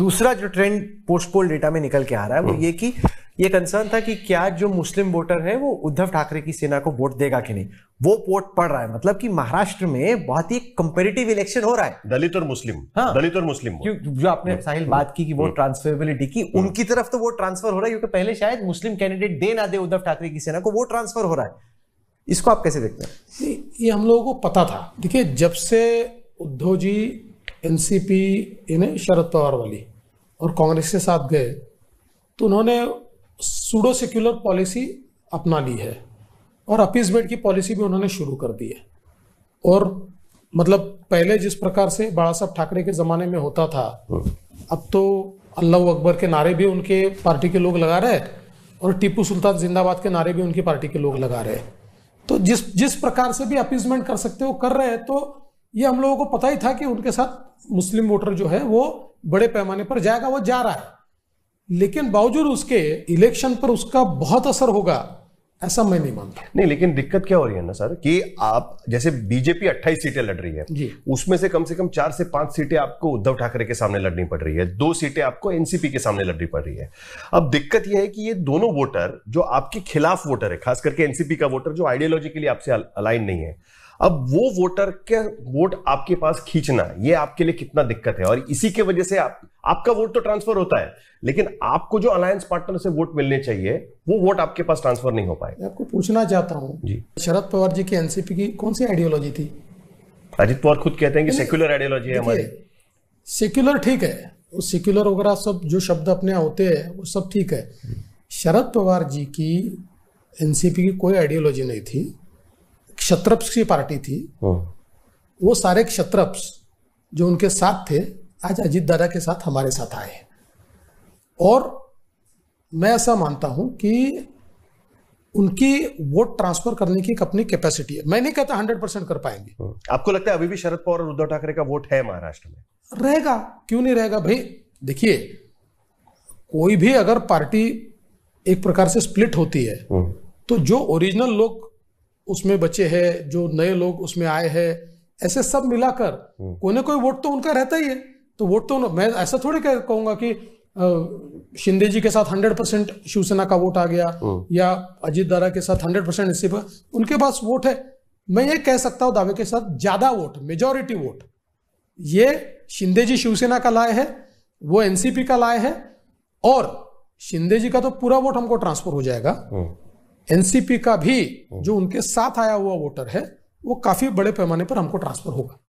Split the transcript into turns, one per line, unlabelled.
दूसरा जो trend post पोल data में निकल के आ रहा है वो हम्म। ये कि ये कंसर्न था कि क्या जो मुस्लिम वोटर है वो उद्धव ठाकरे की सेना को वोट देगा कि नहीं वो वोट पड़ रहा है मतलब कि महाराष्ट्र में बहुत ही कंपेरेटिव इलेक्शन हो रहा है दलित और मुस्लिम हाँ दलित और मुस्लिम जो आपने हम्म। साहिल बात की कि वो ट्रांसफरेबिलिटी हम्म। की उनकी तरफ तो वो ट्रांसफर हो रहा है क्योंकि पहले शायद मुस्लिम कैंडिडेट दे ना दे उद्धव ठाकरे की सेना को वो ट्रांसफर हो रहा है
इसको आप कैसे देखते हैं ये हम लोगों को पता था देखिए जब से उद्धव जी एनसीपी इन्हें शरद पवार वाली और कांग्रेस के साथ गए तो उन्होंने सूडो सेक्युलर पॉलिसी अपना ली है और अपीजमेंट की पॉलिसी भी उन्होंने शुरू कर दी है और मतलब पहले जिस प्रकार से बाला साहब ठाकरे के ज़माने में होता था अब तो अल्लाह अकबर के नारे भी उनके पार्टी के लोग लगा रहे हैं और टीपू सुल्तान जिंदाबाद के नारे भी उनकी पार्टी के लोग लगा रहे हैं तो जिस जिस प्रकार से भी अपीजमेंट कर सकते हो कर रहे हैं तो ये हम लोगों को पता ही था कि उनके साथ मुस्लिम वोटर जो है वो बड़े पैमाने पर जाएगा वो जा रहा है लेकिन बावजूद उसके इलेक्शन पर उसका बहुत असर होगा ऐसा मैं नहीं मानता नहीं लेकिन दिक्कत क्या हो रही है ना सर कि आप जैसे बीजेपी
28 सीटें लड़ रही है जी उसमें से कम से कम चार से पांच सीटें आपको उद्धव ठाकरे के सामने लड़नी पड़ रही है दो सीटें आपको एनसीपी के सामने लड़नी पड़ रही है अब दिक्कत यह है कि ये दोनों वोटर जो आपके खिलाफ वोटर है खास करके एनसीपी का वोटर जो लिए आपसे अलाइन नहीं है अब वो वोटर के वोट आपके पास खींचना ये आपके लिए कितना दिक्कत है और इसी के वजह से आप आपका वोट तो ट्रांसफर होता है लेकिन आपको जो अलायंस पार्टनर से वोट मिलने चाहिए वो वोट आपके पास ट्रांसफर नहीं हो पाए आपको
पूछना चाहता हूँ जी शरद पवार जी की एनसीपी की कौन सी आइडियोलॉजी थी
अजित पवार खुद कहते हैं कि सेक्युलर आइडियोलॉजी है हमारी
सेक्युलर ठीक है वो सेक्युलर वगैरह सब जो शब्द अपने होते हैं वो सब ठीक है शरद पवार जी की एनसीपी की कोई आइडियोलॉजी नहीं थी क्षत्रप्स की पार्टी थी हाँ। वो सारे क्षत्रप्स जो उनके साथ थे आज अजीत दादा के साथ हमारे साथ आए हैं और मैं ऐसा मानता हूं कि उनकी वोट ट्रांसफर करने की अपनी कैपेसिटी है मैं नहीं कहता हंड्रेड परसेंट कर पाएंगे हम्म। आपको लगता है अभी भी शरद पवार और उद्धव ठाकरे का वोट है महाराष्ट्र में रहेगा क्यों नहीं रहेगा भाई देखिए कोई भी अगर पार्टी एक प्रकार से स्प्लिट होती है हम्म। तो जो ओरिजिनल लोग उसमें बचे हैं जो नए लोग उसमें आए हैं ऐसे सब मिलाकर हम्म। कोई ना कोई वोट तो उनका रहता ही है तो वोट तो मैं ऐसा थोड़ी कहूंगा कि शिंदे जी के साथ 100 परसेंट शिवसेना का वोट आ गया हम्म। या अजीत दारा के साथ 100 परसेंट इस्तीफा उनके पास वोट है मैं ये कह सकता हूं दावे के साथ ज्यादा वोट मेजोरिटी वोट ये शिंदे जी शिवसेना का लाए है वो एनसीपी का लाए है और शिंदे जी का तो पूरा वोट हमको ट्रांसफर हो जाएगा एनसीपी हम्म। का भी हम्म। जो उनके साथ आया हुआ वोटर है वो काफी बड़े पैमाने पर हमको ट्रांसफर होगा